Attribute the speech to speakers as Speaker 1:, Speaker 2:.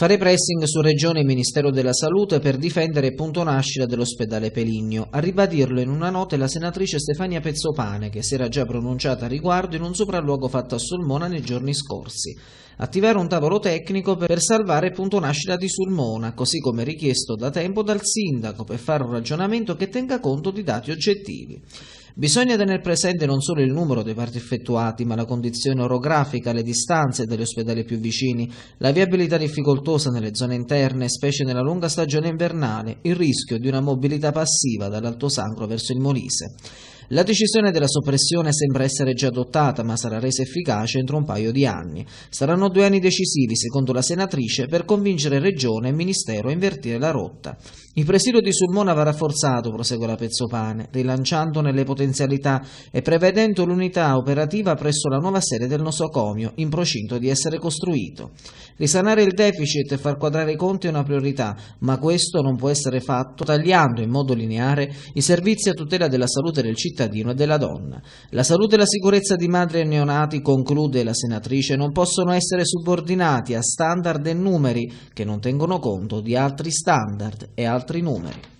Speaker 1: Fare pressing su Regione e Ministero della Salute per difendere punto nascita dell'ospedale Peligno. A ribadirlo in una nota la senatrice Stefania Pezzopane, che si era già pronunciata a riguardo in un sopralluogo fatto a Sulmona nei giorni scorsi. Attivare un tavolo tecnico per salvare punto nascita di Sulmona, così come richiesto da tempo dal sindaco, per fare un ragionamento che tenga conto di dati oggettivi. Bisogna tenere presente non solo il numero dei parti effettuati, ma la condizione orografica, le distanze dagli ospedali più vicini, la viabilità difficoltosa nelle zone interne, specie nella lunga stagione invernale, il rischio di una mobilità passiva dall'Alto Sangro verso il Molise. La decisione della soppressione sembra essere già adottata, ma sarà resa efficace entro un paio di anni. Saranno due anni decisivi, secondo la senatrice, per convincere Regione e Ministero a invertire la rotta. Il presidio di Sulmona va rafforzato, prosegue la Pezzopane, rilanciandone le potenzialità e prevedendo l'unità operativa presso la nuova sede del nosocomio, in procinto di essere costruito. Risanare il deficit e far quadrare i conti è una priorità, ma questo non può essere fatto tagliando in modo lineare i servizi a tutela della salute del cittadino cittadino e della donna. La salute e la sicurezza di madri e neonati, conclude la senatrice, non possono essere subordinati a standard e numeri che non tengono conto di altri standard e altri numeri.